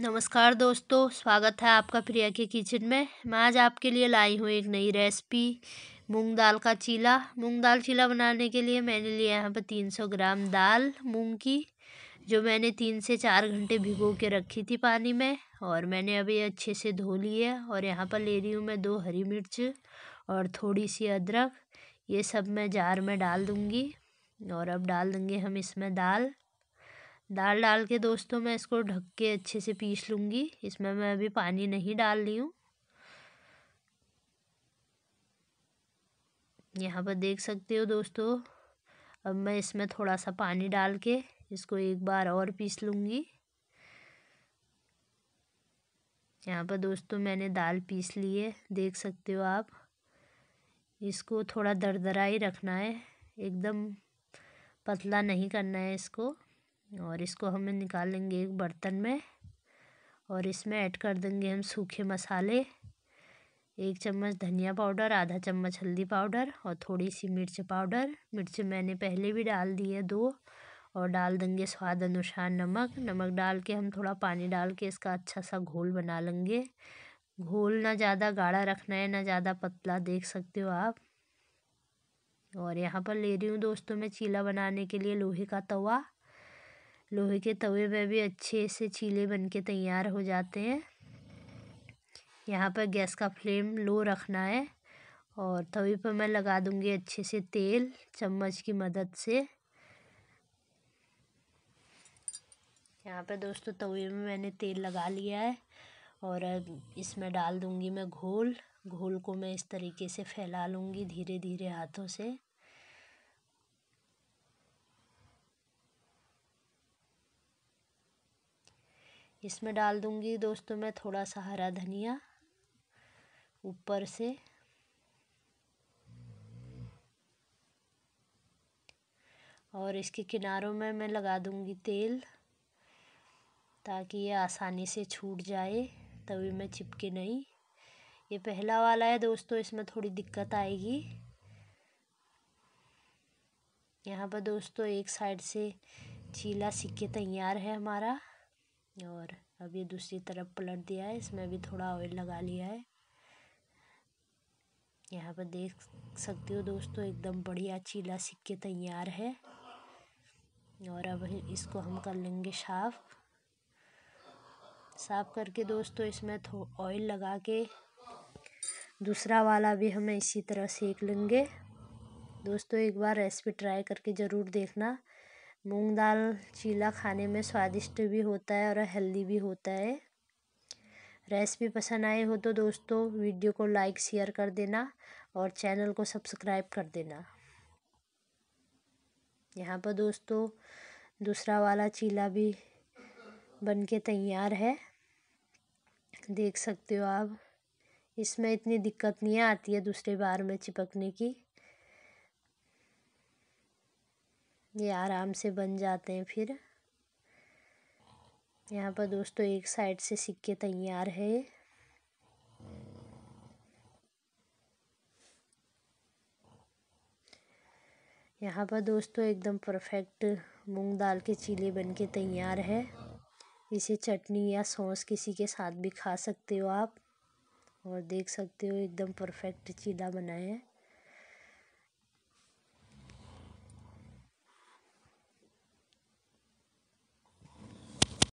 नमस्कार दोस्तों स्वागत है आपका प्रिया के किचन में मैं आज आपके लिए लाई हूँ एक नई रेसिपी मूंग दाल का चीला मूंग दाल चीला बनाने के लिए मैंने लिया यहाँ पर तीन सौ ग्राम दाल मूंग की जो मैंने तीन से चार घंटे भिगो के रखी थी पानी में और मैंने अभी अच्छे से धो ली है और यहाँ पर ले रही हूँ मैं दो हरी मिर्च और थोड़ी सी अदरक ये सब मैं जार में डाल दूँगी और अब डाल देंगे हम इसमें दाल दाल डाल के दोस्तों मैं इसको ढक के अच्छे से पीस लूँगी इसमें मैं अभी पानी नहीं डाल रही हूँ यहाँ पर देख सकते हो दोस्तों अब मैं इसमें थोड़ा सा पानी डाल के इसको एक बार और पीस लूँगी यहाँ पर दोस्तों मैंने दाल पीस ली है देख सकते हो आप इसको थोड़ा दरदरा ही रखना है एकदम पतला नहीं करना है इसको और इसको हम निकाल लेंगे एक बर्तन में और इसमें ऐड कर देंगे हम सूखे मसाले एक चम्मच धनिया पाउडर आधा चम्मच हल्दी पाउडर और थोड़ी सी मिर्च पाउडर मिर्च मैंने पहले भी डाल दी है दो और डाल देंगे स्वाद अनुसार नमक नमक डाल के हम थोड़ा पानी डाल के इसका अच्छा सा घोल बना लेंगे घोल ना ज़्यादा गाढ़ा रखना है ना ज़्यादा पतला देख सकते हो आप और यहाँ पर ले रही हूँ दोस्तों मैं चीला बनाने के लिए लोहे का तवा लोहे के तवे में भी अच्छे से चीले बन के तैयार हो जाते हैं यहाँ पर गैस का फ्लेम लो रखना है और तवे पर मैं लगा दूँगी अच्छे से तेल चम्मच की मदद से यहाँ पर दोस्तों तवे में मैंने तेल लगा लिया है और अब इसमें डाल दूँगी मैं घोल घोल को मैं इस तरीके से फैला लूँगी धीरे धीरे हाथों से इसमें डाल दूँगी दोस्तों मैं थोड़ा सा हरा धनिया ऊपर से और इसके किनारों में मैं लगा दूंगी तेल ताकि ये आसानी से छूट जाए तभी मैं चिपके नहीं ये पहला वाला है दोस्तों इसमें थोड़ी दिक्कत आएगी यहाँ पर दोस्तों एक साइड से चीला सिक्के तैयार है हमारा और अभी दूसरी तरफ पलट दिया है इसमें भी थोड़ा ऑयल लगा लिया है यहाँ पर देख सकते हो दोस्तों एकदम बढ़िया चीला सिक्के तैयार है और अब इसको हम कर लेंगे साफ़ साफ़ करके दोस्तों इसमें ऑयल लगा के दूसरा वाला भी हमें इसी तरह सेक लेंगे दोस्तों एक बार रेसिपी ट्राई करके ज़रूर देखना मूंग दाल चीला खाने में स्वादिष्ट भी होता है और हेल्दी भी होता है रेसिपी पसंद आई हो तो दोस्तों वीडियो को लाइक शेयर कर देना और चैनल को सब्सक्राइब कर देना यहाँ पर दोस्तों दूसरा वाला चीला भी बन के तैयार है देख सकते हो आप इसमें इतनी दिक्कत नहीं आती है दूसरे बार में चिपकने की ये आराम से बन जाते हैं फिर यहाँ पर दोस्तों एक साइड से सिक्के तैयार है यहाँ पर दोस्तों एकदम परफेक्ट मूंग दाल के चीले बन के तैयार है इसे चटनी या सॉस किसी के साथ भी खा सकते हो आप और देख सकते हो एकदम परफेक्ट चीला बना है